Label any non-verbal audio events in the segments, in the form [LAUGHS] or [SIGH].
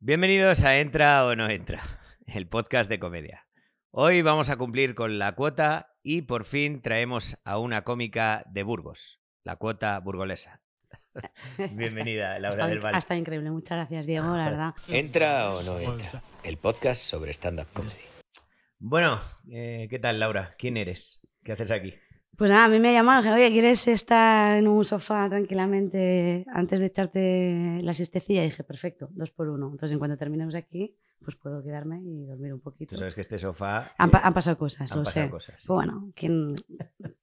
Bienvenidos a Entra o no Entra, [LAUGHS] el podcast de comedia. Hoy vamos a cumplir con la cuota y por fin traemos a una cómica de Burgos, la cuota burgolesa. [LAUGHS] Bienvenida, Laura del Valle. Está increíble, muchas gracias, Diego, la verdad. [LAUGHS] Entra o no entra, el podcast sobre stand-up comedy. Bueno, eh, ¿qué tal, Laura? ¿Quién eres? ¿Qué haces aquí? Pues nada, a mí me llamaron, dije, oye, ¿quieres estar en un sofá tranquilamente antes de echarte la siestecilla? Y dije, perfecto, dos por uno. Entonces, en cuanto terminemos aquí, pues puedo quedarme y dormir un poquito. Tú sabes que este sofá... Han, pasado cosas, han lo pasado sé. Cosas, Bueno,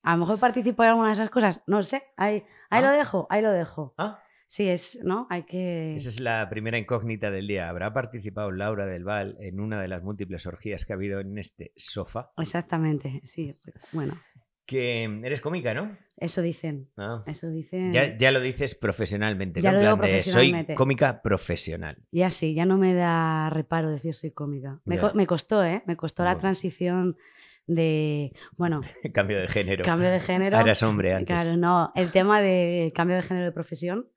a lo mejor participo en alguna de esas cosas, no sé. Ahí, ahí lo ¿Ah? dejo, ahí lo dejo. ¿Ah? Sí, es, ¿no? Hay que... Esa es la primera incógnita del día. ¿Habrá participado Laura del Val en una de las múltiples orgías que ha habido en este sofá? Exactamente, sí. Bueno que em, eres cómica, ¿no? Eso dicen. Ah. Eso dicen. Ya, lo dices profesionalmente, ya soy cómica profesional. Ya sí, ya no me da reparo decir soy cómica. Me, costó, ¿eh? Me costó la transición de, bueno... [LAUGHS] cambio de género. Cambio de género. Ahora hombre antes. Claro, no. El tema de cambio de género de profesión,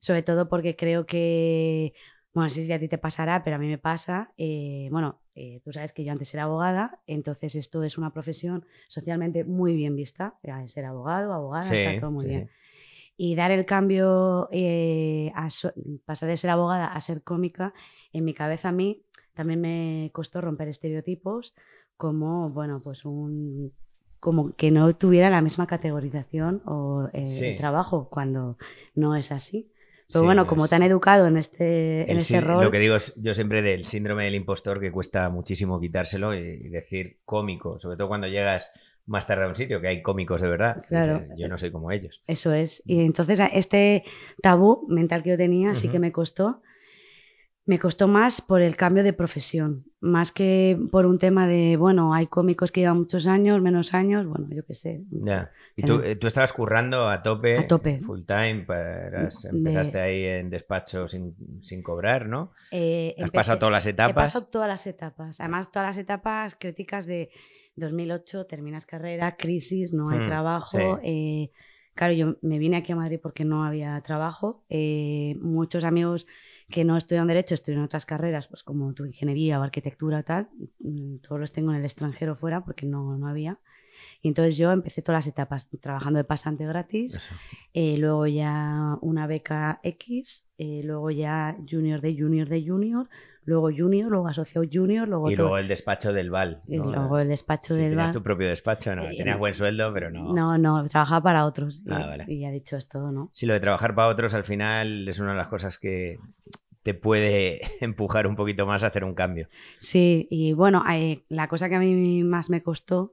sobre todo porque creo que bueno, no sé a ti te pasará, pero a mí me pasa, eh, bueno, eh, tú sabes que yo antes era abogada, entonces esto es una profesión socialmente muy bien vista, eh, ser abogado, abogada, está todo muy bien. Y dar el cambio, pasar de ser abogada a ser cómica, en mi cabeza a mí también me costó romper estereotipos como, bueno, pues un como que no tuviera la misma categorización o el trabajo cuando no es así. Pero bueno, como tan educado en este, ese rol. Lo que digo es yo siempre del síndrome del impostor que cuesta muchísimo quitárselo y, decir cómico, sobre todo cuando llegas más tarde a un sitio, que hay cómicos de verdad. yo no soy como ellos. Eso es. Y entonces este tabú mental que yo tenía sí que me costó me costó más por el cambio de profesión, más que por un tema de, bueno, hay cómicos que llevan muchos años, menos años, bueno, yo qué sé. Y tú, em, eh, tú, estabas currando a tope, a tope. full time, empezaste ahí en despacho sin, sin cobrar, ¿no? Eh, Has pasado todas las etapas. He pasado todas las etapas, además todas las etapas críticas de 2008, terminas carrera, crisis, no hay hmm, trabajo. Eh, claro, yo me vine aquí a Madrid porque no había trabajo. Eh, muchos amigos que no estudian derecho, estudian otras carreras, pues como tu ingeniería o arquitectura tal, mm, todos los tengo en el extranjero fuera porque no, no había. Y entonces yo empecé todas las etapas trabajando de pasante gratis, eh, luego ya una beca X, eh, luego ya junior de junior de junior, luego junior, luego asociado junior, luego... Y luego el despacho del VAL. Y luego el despacho del tenías tu propio despacho, ¿no? Eh, tenías buen sueldo, pero no... No, no, trabajaba para otros. y, ah, ya dicho esto ¿no? Sí, lo de trabajar para otros al final es una de las cosas que te puede [LAUGHS] empujar un poquito más a hacer un cambio. Sí, y bueno, la cosa que a mí más me costó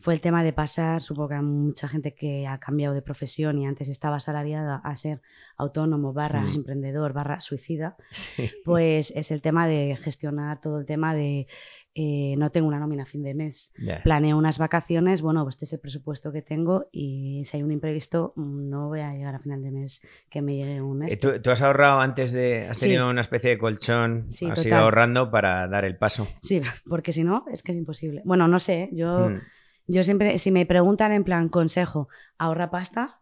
fue el tema de pasar, supongo que hay mucha gente que ha cambiado de profesión y antes estaba asalariada a ser autónomo barra mm. emprendedor barra suicida, pues es el tema de gestionar todo el tema de eh, no tengo una nómina a fin de mes, planeo unas vacaciones, bueno, pues este es el presupuesto que tengo y si hay un imprevisto no voy a llegar a final de mes que me llegue un... Eh, mes. ¿Tú, has ahorrado antes de... has tenido una especie de colchón, has ido ahorrando para dar el paso? Sí, [LAUGHS] porque si no es que es imposible. Bueno, no sé, ¿eh? yo... Mm. Yo siempre, si me preguntan en plan consejo, ahorra pasta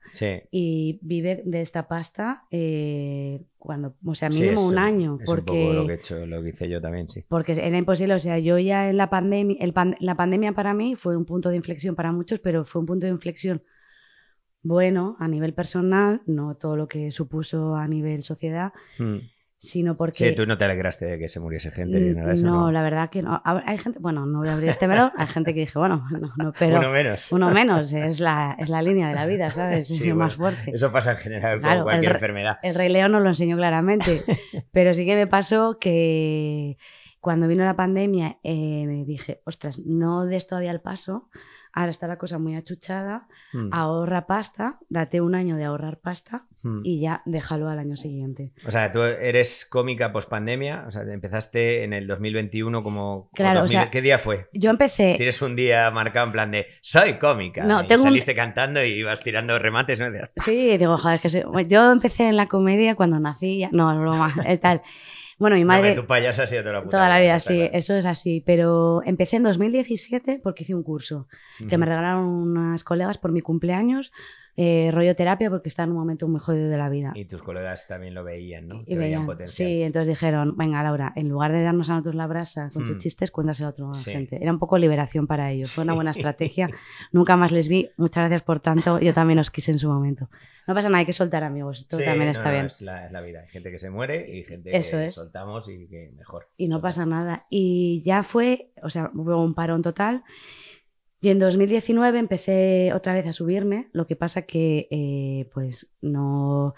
y vive de esta pasta eh, cuando, o sea, mínimo un año. Es porque, un poco lo que, hice yo también, sí. Porque era imposible, o sea, yo ya en la pandemia, la pandemia para mí fue un punto de inflexión para muchos, pero fue un punto de inflexión bueno a nivel personal, no todo lo que supuso a nivel sociedad. Hmm sino porque... Sí, tú no te alegraste de que se muriese gente. no, la verdad que no. Hay gente, bueno, no voy a abrir este hay gente que dije, bueno, [LAUGHS] no, pero... Uno menos. Uno menos, es la, es la línea de la vida, ¿sabes? es más fuerte. Eso pasa en general con cualquier enfermedad. El Rey León nos lo enseñó claramente, [LAUGHS] pero sí que me pasó que cuando vino la pandemia eh, me dije, ostras, no des todavía el paso ahora está la cosa muy achuchada, mm. ahorra pasta, date un año de ahorrar pasta mm. y ya déjalo al año siguiente. O sea, tú eres cómica post pandemia, o sea, empezaste en el 2021 como... Claro, ¿qué día fue? Yo empecé... Tienes un día marcado en plan de, soy cómica. No, y saliste cantando y ibas tirando remates, ¿no? Sí, digo, joder, es que yo empecé en la comedia cuando nací, ya... no, broma, [LAUGHS] eh, tal. Bueno, mi madre... tu ha sido toda la puta Toda la vida, sí, eso es así. Pero empecé en 2017 porque hice un curso que me regalaron unas colegas por mi cumpleaños eh, rollo terapia porque está en un momento muy jodido de la vida. Y tus colegas también lo veían, ¿no? Y, veían, potencial. Sí, entonces dijeron, venga Laura, en lugar de darnos a nosotros la brasa con tus hmm. chistes, cuéntaselo a otra gente. Era un poco liberación para ellos, fue una buena [LAUGHS] estrategia. Nunca más les vi, muchas gracias por tanto, yo también os quise en su momento. No pasa nada, hay que soltar amigos, esto también está bien. Es la, es la, vida, hay gente que se muere y gente que soltamos y que mejor. Y no pasa nada. Y ya fue, o sea, hubo un parón total. Y en 2019 empecé otra vez a subirme, lo que pasa que eh, pues no,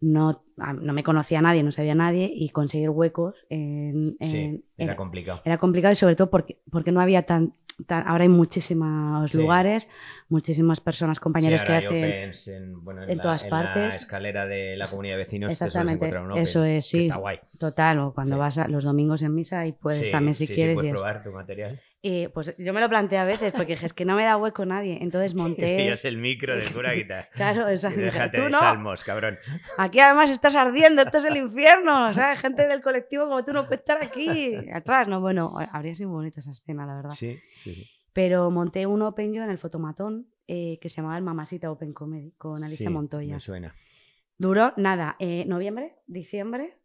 no, no, me conocía a nadie, no sabía nadie y conseguir huecos era, complicado. Era complicado y sobre todo porque, porque no había tan, Ahora hay muchísimos lugares, muchísimas personas, compañeros que hacen en, en todas partes. la escalera de la comunidad de vecinos. Exactamente, eso, es, sí. Está guay. Total, o cuando vas a, los domingos en misa y puedes también si quieres. puedes probar tu material. Eh, pues yo me lo planteé a veces porque dije, es que no me da hueco nadie. Entonces [LAUGHS] monté. y es el micro de Cura guitarra. [LAUGHS] claro, exacto. Déjate de salmos, cabrón. Aquí además estás ardiendo, esto es el infierno. O sea, gente del colectivo como tú no puede estar aquí. Atrás, no, bueno, habría sido muy bonita esa escena, la verdad. Sí, sí, Pero monté un open yo en el fotomatón eh, que se llamaba el Mamasita Open Comedy con Alicia sí, Montoya. Me suena. Duró nada, eh, noviembre, diciembre,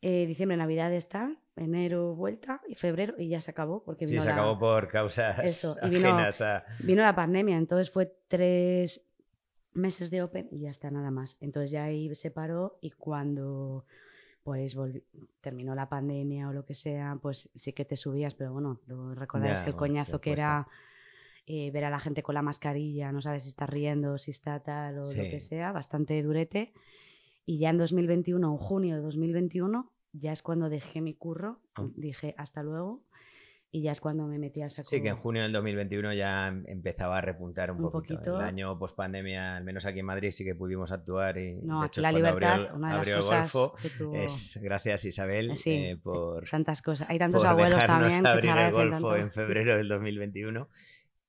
diciembre, Navidad está enero vuelta y febrero y ya se acabó porque vino sí, se acabó por causas Eso, vino, la pandemia entonces fue tres meses de open y ya está nada más entonces ya ahí se paró y cuando pues terminó la pandemia o lo que sea pues sí que te subías pero bueno recordarás el coñazo que era eh, ver a la gente con la mascarilla no sabes si está riendo si está tal o lo que sea bastante durete y ya en 2021 en junio de 2021 ya es cuando dejé mi curro, ah. dije hasta luego y ya es cuando me metí a saco. Sí, que en junio del 2021 ya em, empezaba a repuntar un, un poquito. El año post pandemia, al menos aquí en Madrid, sí que pudimos actuar. Y, no, de la libertad, una de las cosas que es, gracias Isabel eh, eh, por tantas cosas. Hay tantos abuelos también. Abrir el golfo en febrero del 2021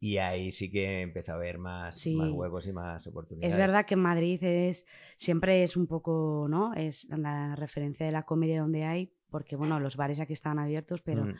y ahí sí que empezó a haber más, sí. huecos y más oportunidades. Es verdad que Madrid es, siempre es un poco, ¿no? Es la referencia de la comedia donde hay, porque bueno, los bares aquí estaban abiertos, pero... Mm.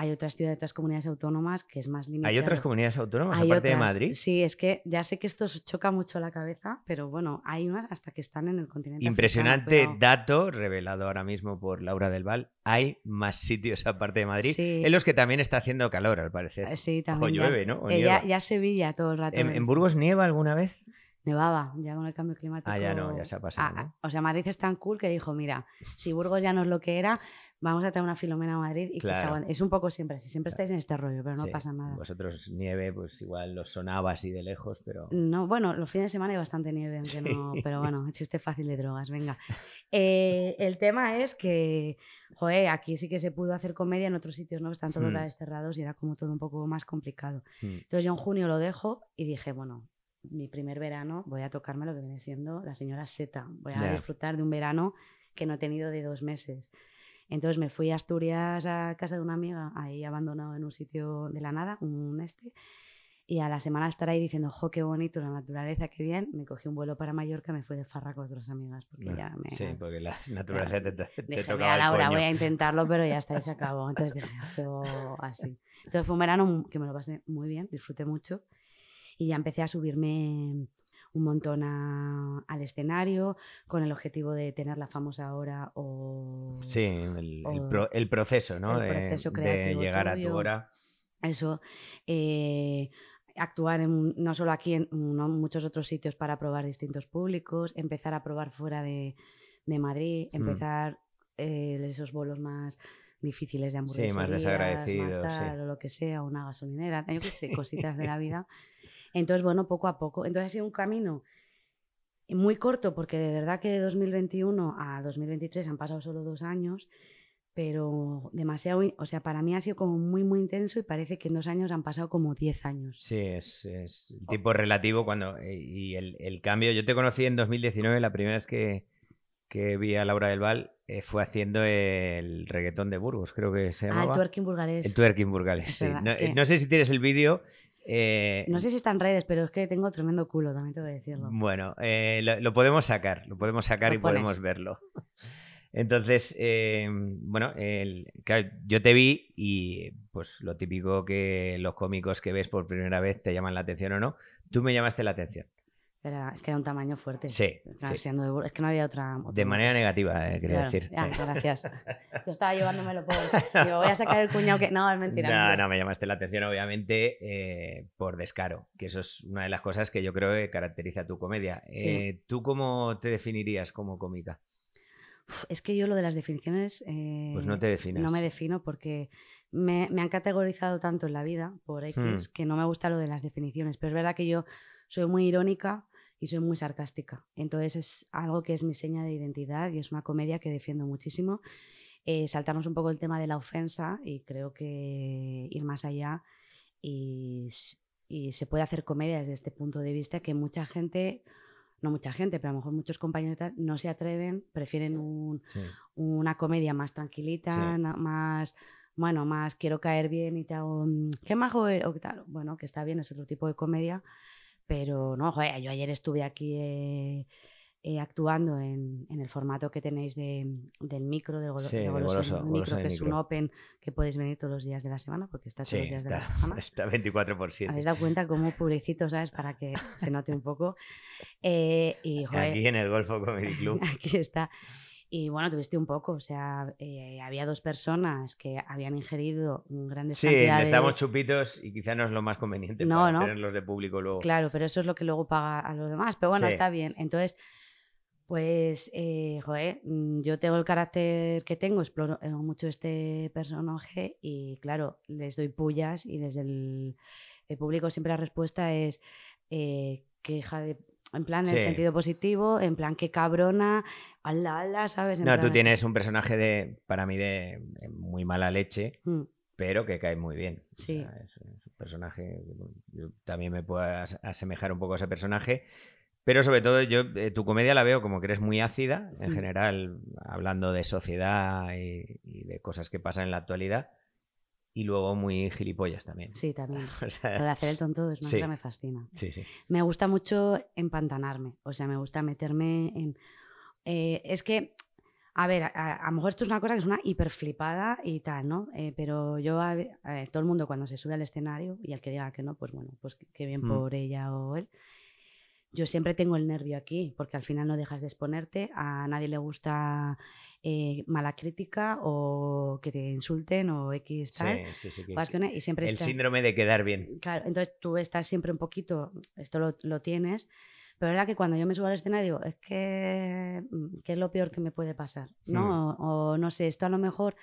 Hay otras ciudades, otras comunidades autónomas que es más limitado. ¿Hay otras comunidades autónomas aparte de Madrid? Sí, es que ya sé que esto choca mucho la cabeza, pero bueno, hay más hasta que están en el continente. Impresionante dato revelado ahora mismo por Laura del Val. Hay más sitios [LAUGHS] aparte de Madrid en los que también está haciendo calor, al parecer. Eh, sí, también. O llueve, eh, ¿no? ya, Sevilla todo el rato. ¿En Burgos nieva alguna vez? nevaba, ya con el cambio climático. Ah, ya no, ya se ha pasado. O sea, Madrid es tan cool que dijo, mira, si [LAUGHS] Burgos ya no es lo que era, vamos a traer una Filomena a Madrid. Y es un poco siempre así, siempre estáis en este rollo, pero no pasa nada. Vosotros nieve, pues igual lo sonaba así de lejos, pero... No, bueno, los fines de semana hay bastante nieve, aunque no, pero bueno, [LAUGHS] existe fácil de drogas, venga. Eh, el tema es que, joder, aquí sí que se pudo hacer comedia, en otros sitios no, están todos los hmm. cerrados y era como todo un poco más complicado. Hmm. Entonces yo en junio lo dejo y dije, bueno, mi primer verano voy a tocarme lo que viene siendo la señora Z Voy a disfrutar de un verano que no he tenido de dos meses. Entonces me fui a Asturias a casa de una amiga, ahí abandonado en un sitio de la nada, un este. Y a la semana estar ahí diciendo, jo, qué bonito, la naturaleza, qué bien. Me cogí un vuelo para Mallorca, me fui de farra con otras amigas. Porque ya me, sí, porque la [LAUGHS] naturaleza te, a Laura, voy a intentarlo, pero ya está, y se acabó. [LAUGHS] Entonces dije esto así. Entonces fue un verano que me lo pasé muy bien, disfruté mucho y ya empecé a subirme un montón al escenario con el objetivo de tener la famosa hora o... Sí, el, proceso, ¿no? El proceso de, de, llegar a tu hora. Eso. Eh, actuar no solo aquí, en muchos otros sitios para probar distintos públicos, empezar a probar fuera de, Madrid, hmm. empezar eh, esos bolos más difíciles de hamburguesas. Sí, más desagradecidos. O lo que sea, una gasolinera, yo qué sé, cositas de la vida. [LAUGHS] Entonces, bueno, poco a poco. Entonces ha sido un camino muy corto, porque de verdad que de 2021 a 2023 han pasado solo dos años, pero demasiado, o sea, para mí ha sido como muy, muy intenso y parece que en dos años han pasado como diez años. Sí, es, es oh. tipo relativo cuando, eh, y el, cambio, yo te conocí en 2019, la primera vez que, que vi a Laura del Val eh, fue haciendo el reggaetón de Burgos, creo que se llamaba. Ah, el twerking burgalés. El twerking burgalés, sí. no, eh, no, sé si tienes el vídeo, eh, no sé si están en redes, pero es que tengo tremendo culo, también te voy a decirlo. Bueno, eh, lo, podemos sacar, lo podemos sacar y podemos verlo. Entonces, eh, bueno, yo te vi y pues lo típico que los cómicos que ves por primera vez te llaman la atención o no, tú me llamaste la atención es que era un tamaño fuerte. Sí. es que no había otra. de manera negativa, eh, quería decir. gracias. [LAUGHS] Yo estaba llevándomelo por. yo voy a sacar el cuñado que. No, es mentira. No, no, me llamaste la atención, obviamente, eh, por descaro, que eso es una de las cosas que yo creo que caracteriza tu comedia. Eh, ¿Tú cómo te definirías como cómica? es que yo lo de las definiciones. pues no te No me defino porque me, han categorizado tanto en la vida por X hmm. que no me gusta lo de las definiciones. Pero es verdad que yo soy muy irónica y soy muy sarcástica. Entonces es algo que es mi seña de identidad y es una comedia que defiendo muchísimo. Eh, saltamos un poco el tema de la ofensa y creo que ir más allá y, se puede hacer comedia desde este punto de vista que mucha gente no mucha gente, pero a lo mejor muchos compañeros no se atreven, prefieren una comedia más tranquilita, más, bueno, más quiero caer bien y tal, mm, qué majo, e-", o tal. Bueno, que está bien, es otro tipo de comedia, pero no, joder, yo ayer estuve aquí eh, eh, actuando en, el formato que tenéis del micro, del golf de goloso, que es un open que podéis venir todos los días de la semana, porque está todos los días de la semana. [LAUGHS] Está 24 por Habéis dado cuenta cómo publicito, ¿sabes? Para que se note un poco. Eh, y, aquí en el Golfo Comedy Club. [LAUGHS] Aquí está. Y bueno, tuviste un poco, o sea, eh, había dos personas que habían ingerido grandes sí, cantidades. Sí, damos chupitos y quizá no es lo más conveniente no, para tenerlos de público luego. Claro, pero eso es lo que luego paga a los demás. Pero bueno, está bien. Entonces, pues, eh, mm, yo tengo el carácter que tengo, exploro eh, mucho este personaje y claro, les doy pullas y desde el, público siempre la respuesta es... Eh, de en plan, en sentido positivo, en plan, qué cabrona, ala, ala, ¿sabes? no, tú tienes un personaje de, para mí, de muy mala leche, mm. pero que cae muy bien. Sí. es, un personaje, yo también me puedo asemejar un poco a ese personaje, pero sobre todo yo, eh, tu comedia la veo como que eres muy ácida, en mm. general, hablando de sociedad y de cosas que pasan en la actualidad y luego muy gilipollas también. Sí, también. [LAUGHS] O sea, Lo de hacer el tonto es una que me fascina. Sí, sí. Me gusta mucho empantanarme, o sea, me gusta meterme en... Eh, es que, a ver, a, lo mejor esto es una cosa que es una hiperflipada y tal, ¿no? Eh, pero yo, todo el mundo cuando se sube al escenario y al que diga que no, pues bueno, pues qué bien hmm. por ella o él yo siempre tengo el nervio aquí, porque al final no dejas de exponerte, a nadie le gusta eh, mala crítica o que te insulten o X tal. Sí, sí, sí, y siempre el síndrome de quedar bien. Claro, entonces tú estás siempre un poquito, esto lo, tienes, pero es verdad que cuando yo me subo al escenario digo, es que, mm, ¿qué es lo peor que me puede pasar? ¿no? Hmm. o no sé, esto a lo mejor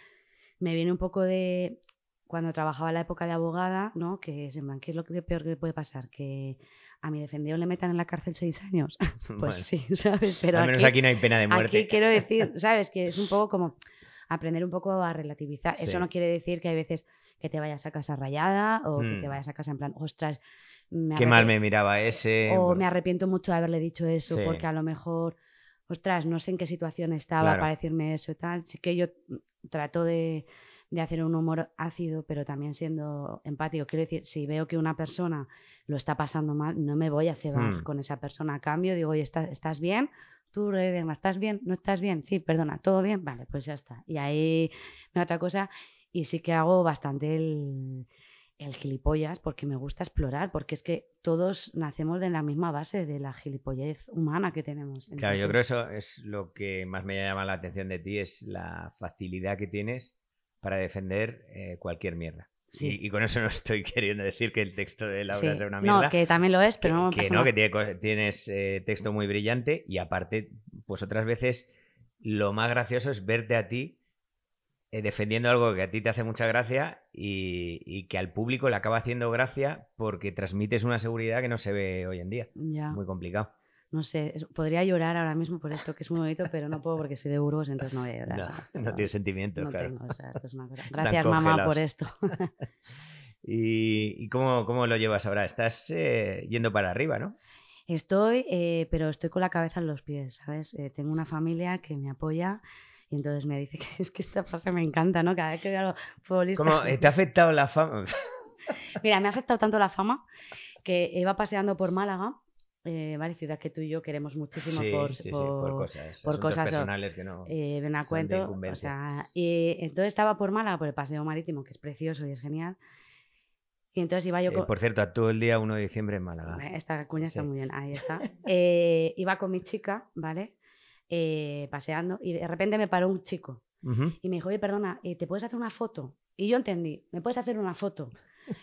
me viene un poco de cuando trabajaba en la época de abogada, ¿no? Que es, ¿qué es lo que, peor que puede pasar? Que a mi defendido le metan en la cárcel seis años. [LAUGHS] pues sí, ¿sabes? Pero al menos aquí, no hay pena de muerte. Aquí quiero [LAUGHS] decir, ¿sabes? Que es un poco como aprender un poco a relativizar. Eso no quiere decir que hay veces que te vayas a casa rayada o que te hmm. vayas a casa en plan, ostras, qué mal me miraba ese. O me arrepiento mucho de haberle dicho eso porque a lo mejor, ostras, no sé en qué situación estaba para decirme eso y tal. Sí que yo trato de de hacer un humor ácido, pero también siendo empático. Quiero decir, si veo que una persona lo está pasando mal, no me voy a cebar hmm. con esa persona. A cambio, digo, oye, ¿estás, bien? Tú, ¿estás bien? ¿No estás bien? Sí, perdona, ¿todo bien? Vale, pues ya está. Y ahí me otra cosa. Y sí que hago bastante el, gilipollas porque me gusta explorar, porque es que todos nacemos de la misma base de la gilipollez humana que tenemos. Claro, yo creo eso es lo que más me llama la atención de ti, es la facilidad que tienes para defender eh, cualquier mierda. Y, con eso no estoy [LAUGHS] queriendo decir que el texto de Laura es una mierda. No, que también lo es, pero que, no Que no, que tienes eh, texto muy brillante y aparte, pues otras veces lo más gracioso es verte a ti eh, defendiendo algo que a ti te hace mucha gracia y, y, que al público le acaba haciendo gracia porque transmites una seguridad que no se ve hoy en día. Muy complicado no sé, podría llorar ahora mismo por esto que es muy bonito, pero no puedo porque soy de Burgos, entonces no voy a [LAUGHS] llorar. No, tienes sentimientos, Tengo, o sea, [LAUGHS] Gracias, mamá, por esto. [LAUGHS] ¿Y, cómo, lo llevas ahora? Estás eh, yendo para arriba, ¿no? Estoy, eh, pero estoy con la cabeza en los pies, ¿sabes? Eh, tengo una familia que me apoya. Y entonces me dice que es que esta frase me encanta, ¿no? Cada vez que veo a ¿Cómo? ¿Te ha afectado la fama? Mira, me ha afectado tanto la fama que iba paseando por Málaga eh, vale, ciudad que tú y yo queremos muchísimo por, por, cosas, personales que no eh, ven a cuento. O sea, y entonces estaba por Málaga, por el paseo marítimo, que es precioso y es genial. Y entonces iba yo. Eh, con... por cierto, todo el día 1 de diciembre en Málaga. Esta cuña está muy bien, ahí está. [LAUGHS] iba con mi chica, ¿vale? paseando y de repente me paró un chico y me dijo, oye, perdona, ¿te puedes hacer una foto? Y yo entendí, ¿me puedes hacer una foto?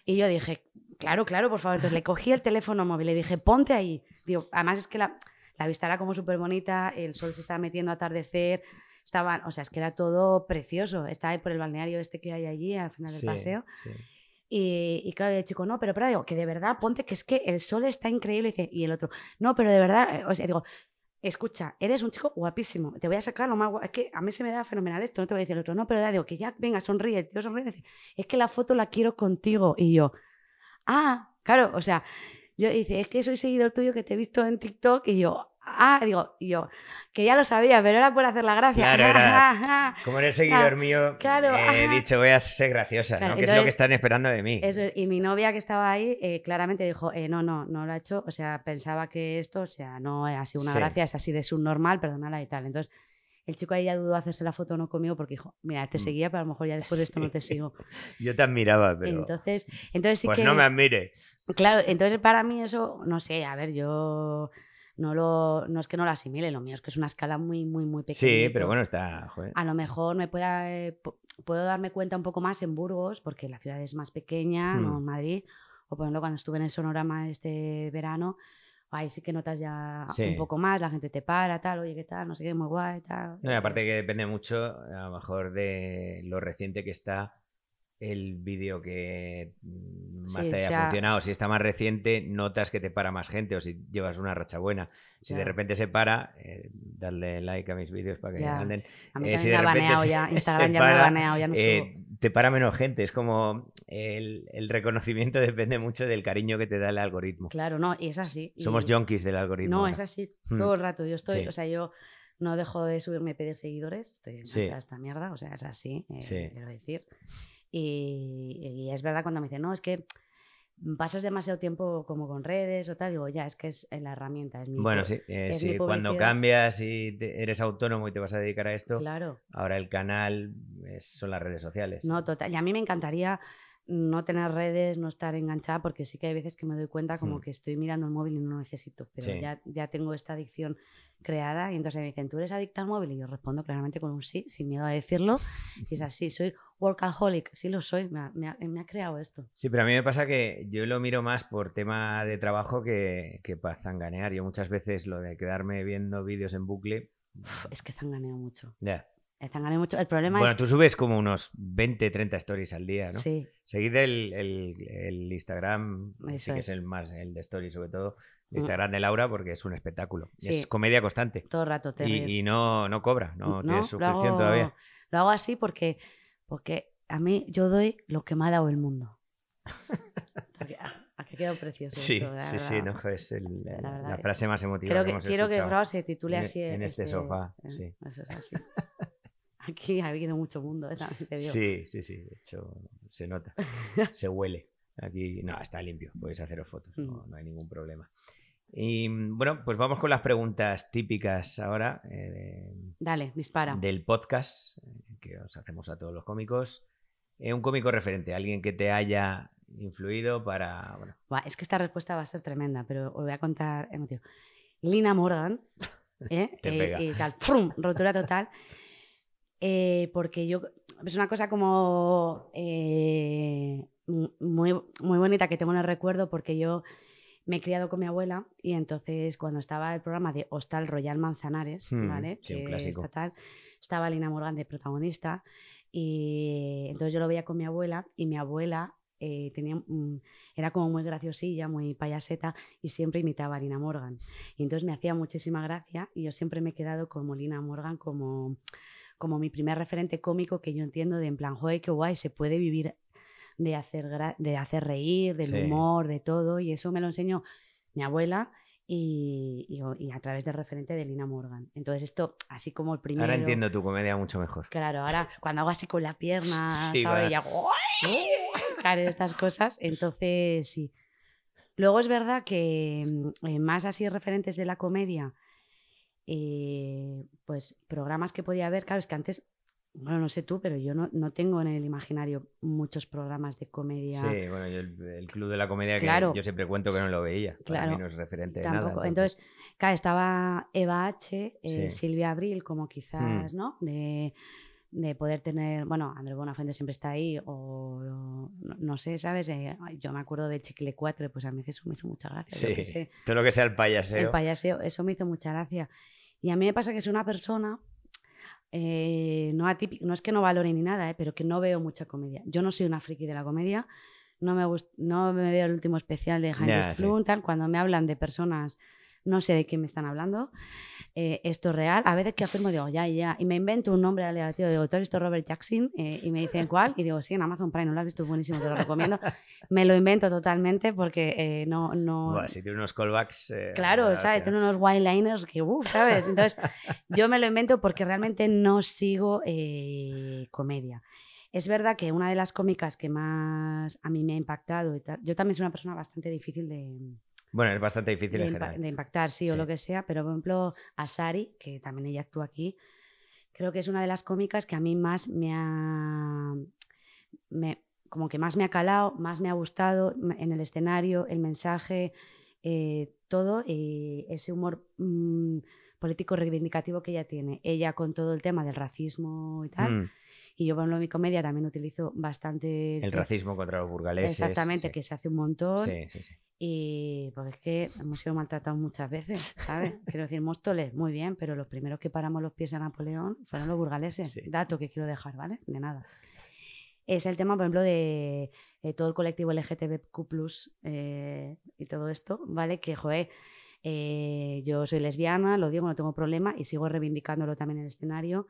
Y yo dije, Claro, claro, por favor. Entonces le cogí el teléfono móvil, le dije, ponte ahí. Digo, además es que la, la vista era como súper bonita, el sol se estaba metiendo a atardecer, estaban, o sea, es que era todo precioso. Estaba ahí por el balneario este que hay allí al final del paseo. Y, claro, el chico, no, pero, pero digo, que de verdad, ponte que es que el sol está increíble. Y, el otro, no, pero de verdad, eh, o sea, digo, escucha, eres un chico guapísimo, te voy a sacar lo más guapo. Es que a mí se me da fenomenal esto, no te voy a decir el otro, no, pero digo, que ya, venga, sonríe, el tío sonríe. Dice, es que la foto la quiero contigo. Y yo, ah, claro, o sea, yo dice, es que soy seguidor tuyo que te he visto en TikTok y yo, ah, digo, yo, que ya lo sabía, pero era por hacer la gracia. Claro, [LAUGHS] era, como eres seguidor ah, mío, eh, he dicho, voy a ser graciosa, que es lo que están esperando de mí. y mi novia que estaba ahí eh, claramente dijo, eh, no, no, no lo ha hecho, o sea, pensaba que esto, o sea, no ha sido una gracia, es así de subnormal, perdónala y tal. Entonces, el chico ahí ya dudó hacerse la foto o no conmigo porque dijo, mira, te mm. seguía, pero a lo mejor ya después de esto no te [LAUGHS] sigo. Yo te admiraba, pero... Entonces, entonces pues no me admire. Claro, entonces para mí eso, no sé, a ver, yo... No, lo, no es que no lo asimile, lo mío es que es una escala muy, muy, muy pequeña. Sí, pero bueno, está... A lo mejor me pueda, eh, puedo darme cuenta un poco más en Burgos, porque la ciudad es más pequeña, no mm. en Madrid, o por ejemplo cuando estuve en el Sonorama este verano, ahí sí que notas ya un poco más, la gente te para, tal, oye, ¿qué tal? No sé qué, muy guay, tal. No, y aparte que depende mucho, a lo mejor, de lo reciente que está el vídeo que mm, más te haya funcionado. Si está más reciente, notas que te para más gente o si llevas una racha buena. Si de repente se para, eh, darle like a mis vídeos para que ya, manden A mí eh, de me repente ya. [LAUGHS] Instagram ya ha baneado, ya eh, Te para menos gente. Es como el, reconocimiento [LAUGHS] depende mucho del cariño que te da el algoritmo. Claro, no, y es así. Somos junkies del algoritmo. No, es así. Mm. Todo el rato. Yo estoy, o sea, yo no dejo de subirme pedir seguidores. Estoy en esta mierda. O sea, es así, eh, quiero decir. Y, es verdad cuando me dicen, no, es que pasas demasiado tiempo como con redes o tal, digo, ya, es que es la herramienta, es mi Bueno, eh, sí, cuando cambias y eres autónomo y te vas a dedicar a esto, claro. ahora el canal eh, son las redes sociales. No, total, y a mí me encantaría no tener redes, no estar enganchada, porque sí que hay veces que me doy cuenta como hmm. que estoy mirando el móvil y no lo necesito, pero ya, ya tengo esta adicción creada y entonces me dicen, ¿tú eres adicta al móvil? Y yo respondo claramente con un sí, sin miedo a decirlo. Y es así, soy workaholic, sí lo soy, me ha, creado esto. Sí, pero a mí me pasa que yo lo miro más por tema de trabajo que, para zanganear. Yo muchas veces lo de quedarme viendo vídeos en bucle... es que zanganeo mucho. Ya. El problema bueno, tú subes como unos 20, 30 stories al día, ¿no? Sí. Seguid el, Instagram, que es. el más, el de stories sobre todo, el mm. Instagram de Laura, porque es un espectáculo. Es comedia constante. Todo rato te Y, no, no cobra, no, tienes suscripción todavía. Lo hago así porque, porque a mí yo doy lo que me ha dado el mundo. [LAUGHS] porque, ah, ha quedado precioso. Sí, sí, sí, no, es la, frase más emotiva. quiero que se titule así e, en, este, este sofá. sí. Eso es así. [LAUGHS] Aquí ha habido mucho mundo, ¿eh? Sí, sí, sí, de hecho se nota, [LAUGHS] se huele. Aquí, no, está limpio, podéis haceros fotos, mm. no, hay ningún problema. Y bueno, pues vamos con las preguntas típicas ahora. Eh, Dale, dispara. Del podcast eh, que os hacemos a todos los cómicos. un cómico referente, alguien que te haya influido para. es que esta respuesta va a ser tremenda, pero os voy a contar. Lina Morgan. [LAUGHS] ¿eh? Y, tal, Rotura total. [LAUGHS] Eh, porque yo, es una cosa como eh, muy, muy bonita que tengo en el recuerdo porque yo me he criado con mi abuela y entonces cuando estaba el programa de Hostal Royal Manzanares, mm, ¿vale? estaba Lina Morgan de protagonista y entonces yo lo veía con mi abuela y mi abuela eh, tenía, mm, era como muy graciosilla, muy payaseta y siempre imitaba a Lina Morgan. Y entonces me hacía muchísima gracia y yo siempre me he quedado como Lina Morgan como como mi primer referente cómico que yo entiendo de en plan, joder, qué guay, se puede vivir de hacer, de hacer reír, del humor, de todo, y eso me lo enseñó mi abuela. Y, a través del referente de Lina Morgan. Entonces esto, así como el primero... Ahora entiendo tu comedia mucho mejor. Claro, ahora cuando hago así con la pierna, ya... ¿sabes? Y hago... claro, estas cosas. Entonces, sí. Luego es verdad que mm, eh, más así referentes de la comedia, eh, pues programas que podía haber, claro, es que antes, bueno, no sé tú, pero yo no, tengo en el imaginario muchos programas de comedia. Sí, bueno, el, Club de la Comedia claro, que yo siempre cuento que no lo veía, claro, no es referente de nada. Entonces, entonces claro, estaba Eva H., eh, Silvia Abril, como quizás, hmm. ¿no? De, poder tener, bueno, Andrés Bonafuente siempre está ahí, o, no, sé, ¿sabes? Eh, yo me acuerdo de Chicle 4, pues a mí eso me hizo mucha gracia. Sí, todo lo que sea el payaseo. El payaseo, eso me hizo mucha gracia. Y a mí me pasa que soy una persona, eh, no, no es que no valore ni nada, eh, pero que no veo mucha comedia. Yo no soy una friki de la comedia, no me, no me veo el último especial de Heinrich yeah, cuando me hablan de personas no sé de quién me están hablando, eh, esto es real. A veces que afirmo, digo, ya, ya, y me invento un nombre aleatorio, digo, ¿tú has Robert Jackson? Eh, y me dicen, ¿cuál? Y digo, sí, en Amazon Prime, no lo has visto, buenísimo, te lo recomiendo. me lo invento totalmente porque eh, no... no... Bueno, si tiene unos callbacks... claro, ¿sabes? Tiene unos wildliners que, uff, ¿sabes? Entonces, yo me lo invento porque realmente no sigo comedia. Es verdad que una de las cómicas que más a mí me ha impactado, y yo también soy una persona bastante difícil de bueno, es bastante difícil de, de impactar, sí, o lo que sea, pero por ejemplo, asari que también ella actúa aquí, creo que es una de las cómicas que a mí más me ha. Me, como que más me ha calado, más me ha gustado en el escenario, el mensaje, eh, todo, ese humor mm, político reivindicativo que ella tiene. Ella con todo el tema del racismo y tal. Mm. Y yo, por ejemplo, en mi comedia también utilizo bastante... El racismo contra los burgaleses. Exactamente, que se hace un montón. Sí, sí, sí. Y porque es que hemos sido maltratados muchas veces, ¿sabes? [LAUGHS] Quiero decir, Móstoles, muy bien, pero los primeros que paramos los pies a Napoleón fueron los burgaleses. Dato que quiero dejar, ¿vale? De nada es el tema, por ejemplo, de, eh, todo el colectivo LGTBQ eh, y todo esto, ¿vale? Que, joder, eh, yo soy lesbiana, lo digo, no tengo problema y sigo reivindicándolo también en el escenario.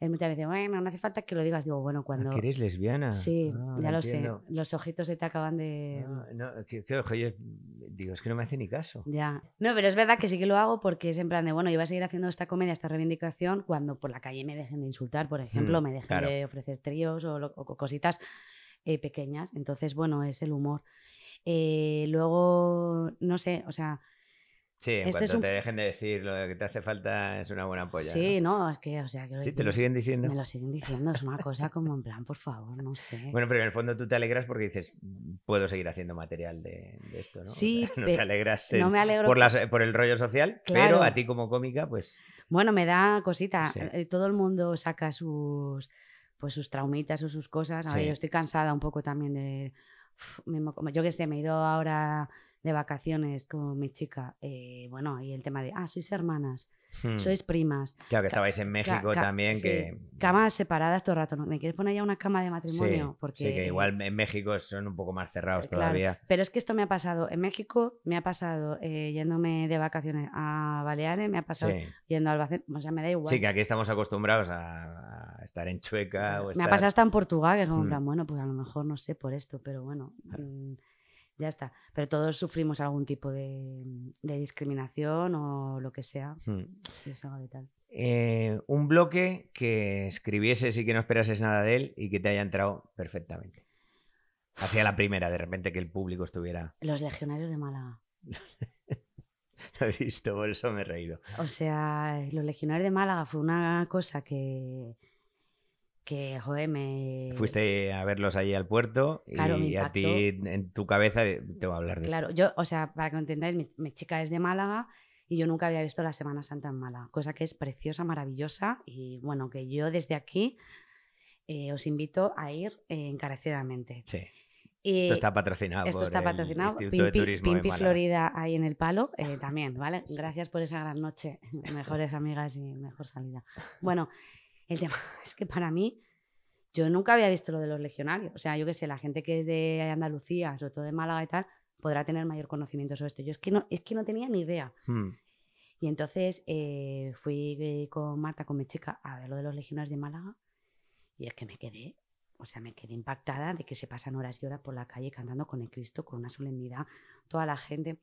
Él muchas veces, bueno, no hace falta que lo digas. Digo, bueno, ah, cuando. eres lesbiana? Sí, ah, ya lo sé. Los ojitos se te acaban de. No, ah, no que, yo digo, es que no me hace ni caso. Ya. No, pero es verdad que sí que lo hago porque es en plan de, bueno, iba a seguir haciendo esta comedia, esta reivindicación, cuando por la calle me dejen de insultar, por ejemplo, mm, me dejen de ofrecer tríos o, cositas eh, pequeñas. Entonces, bueno, es el humor. Eh, luego, no sé, o sea, Sí, en este cuanto te dejen de decir lo que te hace falta es una buena polla. Sí, no, es que, o sea, que Sí, te lo siguen diciendo. Me lo siguen diciendo, es una cosa como en plan, por favor, no sé. Bueno, pero en el fondo tú te alegras porque dices, puedo seguir haciendo material de, esto, ¿no? Sí, [LAUGHS] no te alegras me alegro por, el rollo social, pero a ti como cómica, pues. Bueno, me da cosita. Eh, eh, todo el mundo saca sus, pues, sus traumitas o sus cosas. A yo estoy cansada un poco también de. yo qué sé, me he ido ahora de vacaciones con mi chica, eh, bueno, y el tema de, ah, sois hermanas, hmm. sois primas. Claro, que estabais en México también, que... Camas separadas todo el rato, ¿no? ¿Me quieres poner ya una cama de matrimonio? Sí, Porque, que igual en México son un poco más cerrados eh, todavía. Pero es que esto me ha pasado, en México me ha pasado eh, yéndome de vacaciones a Baleares, me ha pasado yendo a Albacete, o sea, me da igual. Sí, que aquí estamos acostumbrados a, estar en Chueca. O estar... Me ha pasado hasta en Portugal, que es como, hmm. bueno, pues a lo mejor no sé por esto, pero bueno ya está. Pero todos sufrimos algún tipo de, mm, discriminación o lo que sea. Hmm. Eh, un bloque que escribieses y que no esperases nada de él y que te haya entrado perfectamente. hacía la primera, de repente que el público estuviera. Los legionarios de Málaga. [LAUGHS] Lo he visto, por eso me he reído. O sea, los legionarios de Málaga fue una cosa que, que, joder, me... Fuiste a verlos allí al puerto y a ti en tu cabeza eh, te voy a hablar de Claro, yo, o sea, para que lo entendáis, mi, chica es de Málaga y yo nunca había visto la Semana Santa en Málaga, cosa que es preciosa, maravillosa y bueno, que yo desde aquí eh, os invito a ir eh, encarecidamente. Sí. esto está patrocinado. Esto está patrocinado. El Pimpi, Pimpi Florida ahí en el palo también, ¿vale? [LAUGHS] Gracias por esa gran noche, [LAUGHS] mejores amigas y mejor salida. Bueno, el tema [LAUGHS] es que para mí, yo nunca había visto lo de los legionarios. O sea, yo qué sé, la gente que es de Andalucía, sobre todo de Málaga y tal, podrá tener mayor conocimiento sobre esto. Yo es que no, es que no tenía ni idea. Hmm. Y entonces eh, fui eh, con Marta, con mi chica, a ver lo de los legionarios de Málaga. Y es que me quedé, o sea, me quedé impactada de que se pasan horas y horas por la calle cantando con el Cristo, con una solemnidad, toda la gente.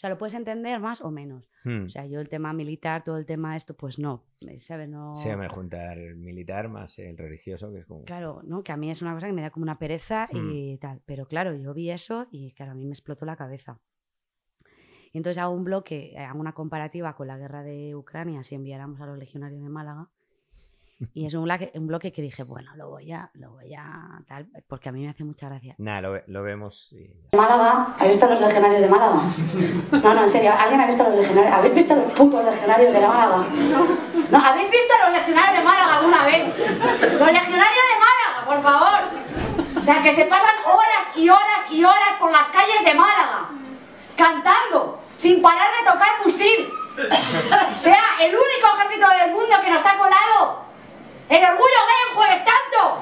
O sea, lo puedes entender más o menos. O hmm. sea, yo el tema militar, todo el tema esto, pues no, eh, ¿sabes? No... Se me juntar el militar más el religioso, que es como... Claro, ¿no? Que a mí es una cosa que me da como una pereza y hmm. tal. Pero claro, yo vi eso y claro, a mí me explotó la cabeza. Y entonces hago un bloque, eh, hago una comparativa con la guerra de Ucrania si enviáramos a los legionarios de Málaga y es un bloque, un bloque que dije, bueno, lo voy a, lo voy a tal, porque a mí me hace mucha gracia. Nada, lo, lo, vemos. Málaga, ¿has visto los legionarios de Málaga? No, no, en serio, ¿alguien ha visto los legionarios? ¿Habéis visto los putos legionarios de Málaga? No, ¿habéis visto a los legionarios de Málaga alguna vez? Los legionarios de Málaga, por favor. O sea, que se pasan horas y horas y horas por las calles de Málaga, cantando, sin parar de tocar fusil. O sea, el único ejército del mundo que nos ha colado ¡El orgullo gay en Jueves Santo!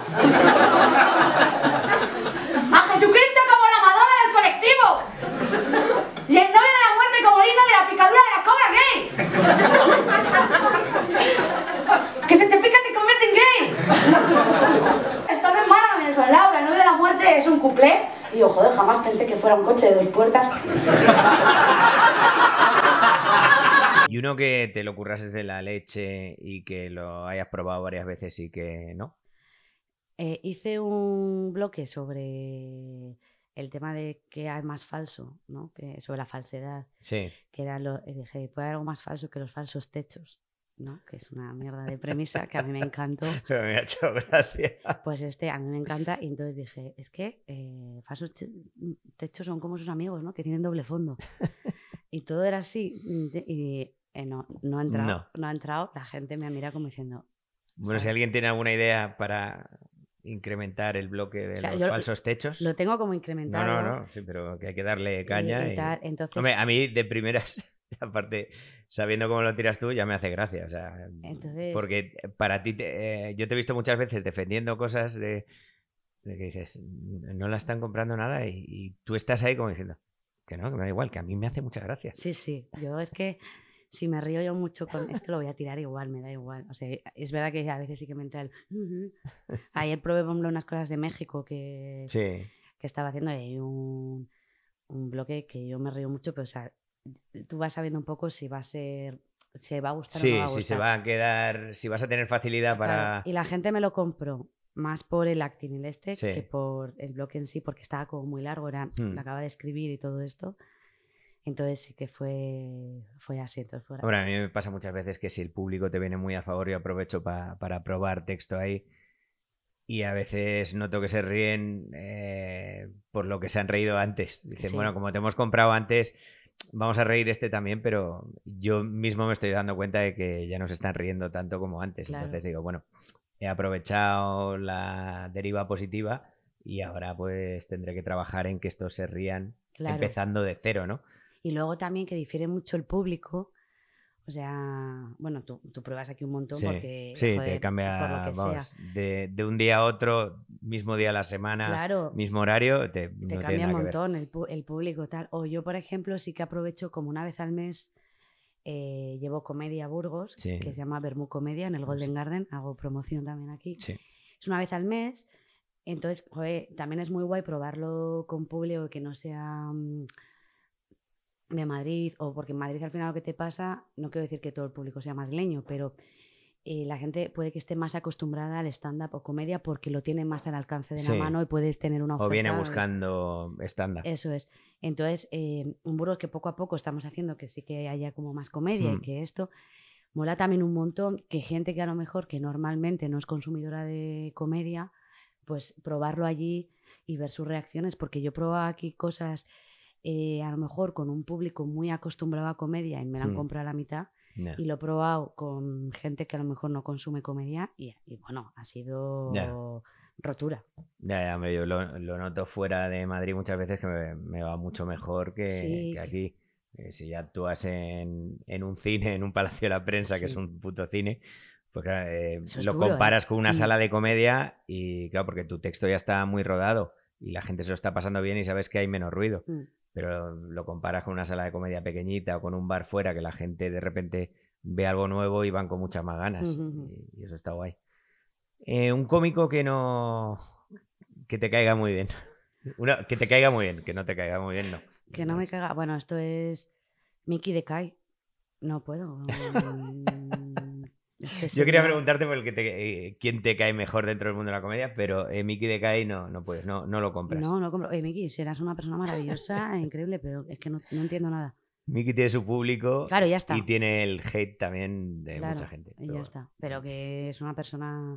¡A Jesucristo como la madora del colectivo! ¡Y el novio de la muerte como el de la picadura de la cobra gay! ¡Que se te pica te convierte en gay! Estás en mala, me dijo Laura, el novio de la muerte es un cuplé. Y yo, joder, jamás pensé que fuera un coche de dos puertas. Y uno que te lo curras de la leche y que lo hayas probado varias veces y que no. Eh, hice un bloque sobre el tema de qué hay más falso, ¿no? Que, sobre la falsedad. Sí. Que era lo, eh, dije, puede haber algo más falso que los falsos techos. ¿no? que es una mierda de premisa que a mí me encantó. [LAUGHS] me ha hecho gracia. [LAUGHS] Pues este, a mí me encanta. Y entonces dije, es que eh, falsos techos son como sus amigos, ¿no? que tienen doble fondo. [LAUGHS] Y todo era así. Y eh, no, ha entrado, no. ha entrado, la gente me mira como diciendo... Bueno, si alguien tiene alguna idea para incrementar el bloque de los falsos techos. Lo tengo como incrementado. No, no, no, pero que hay que darle caña. Entonces... a mí de primeras, [LAUGHS] aparte, sabiendo cómo lo tiras tú, ya me hace gracia. Porque para ti, eh, yo te he visto muchas veces defendiendo cosas de, que dices, no la están comprando nada y, y tú estás ahí como diciendo, que no, que me da igual, que a mí me hace mucha gracia. Sí, sí, yo es que si me río yo mucho con esto, lo voy a tirar igual, me da igual. O sea, es verdad que a veces sí que me entra el. [LAUGHS] Ayer probé, unas cosas de México que, que estaba haciendo. Y un, un bloque que yo me río mucho, pero o sea, tú vas sabiendo un poco si va a ser se va a gustar sí, o no se va a quedar, si vas a tener facilidad para... Y la gente me lo compró más por el acting este que por el bloque en sí, porque estaba como muy largo, era, hmm. acaba de escribir y todo esto. Entonces sí que fue, fue así. Bueno, a mí me pasa muchas veces que si el público te viene muy a favor, yo aprovecho para probar texto ahí. Y a veces noto que se ríen eh, por lo que se han reído antes. Dicen, bueno, como te hemos comprado antes, vamos a reír este también, pero yo mismo me estoy dando cuenta de que ya no se están riendo tanto como antes. Entonces digo, bueno, he aprovechado la deriva positiva y ahora pues tendré que trabajar en que estos se rían empezando de cero, ¿no? Y luego también que difiere mucho el público. O sea, bueno, tú, pruebas aquí un montón porque. Sí, te cambia. De, un día a otro, mismo día a la semana, mismo horario, te, cambia un montón el, público tal. O yo, por ejemplo, sí que aprovecho como una vez al mes. Eh, llevo comedia a Burgos, que se llama Bermú Comedia en el pues Golden Garden, hago promoción también aquí. Es una vez al mes, entonces joder, también es muy guay probarlo con público que no sea mm, de Madrid, o porque en Madrid al final lo que te pasa, no quiero decir que todo el público sea madrileño, pero eh, la gente puede que esté más acostumbrada al stand-up o comedia porque lo tiene más al alcance de la mano y puedes tener una oferta. O viene buscando stand-up. Eso es. Entonces, eh, un burro que poco a poco estamos haciendo que sí que haya como más comedia y mm. que esto. Mola también un montón que gente que a lo mejor que normalmente no es consumidora de comedia, pues probarlo allí y ver sus reacciones, porque yo probaba aquí cosas eh, a lo mejor con un público muy acostumbrado a comedia y me la han hmm. comprado a la mitad. Y lo he probado con gente que a lo mejor no consume comedia y, bueno, ha sido rotura. Ya, lo, noto fuera de Madrid muchas veces que me, va mucho mejor que, aquí. Eh, si ya actúas en, un cine, en un palacio de la prensa, que es un puto cine, pues eh, lo comparas con una mm. sala de comedia y claro, porque tu texto ya está muy rodado y la gente se lo está pasando bien y sabes que hay menos ruido. Mm pero lo comparas con una sala de comedia pequeñita o con un bar fuera que la gente de repente ve algo nuevo y van con muchas más ganas. y, eso está guay. Eh, un cómico que no. que te caiga muy bien. [LAUGHS] una, que te caiga muy bien, que no te caiga muy bien, no. Que no me caiga. Bueno, esto es Mickey de Kai. No puedo. [LAUGHS] Este Yo quería preguntarte por eh, quién te cae mejor dentro del mundo de la comedia, pero eh, Miki de cae, no, no no, no lo compras. No, no compro. Oye, Miki, serás una persona maravillosa, [LAUGHS] e increíble, pero es que no, entiendo nada. Miki tiene su público y tiene el hate también de mucha gente. Claro, ya está. Pero que es una persona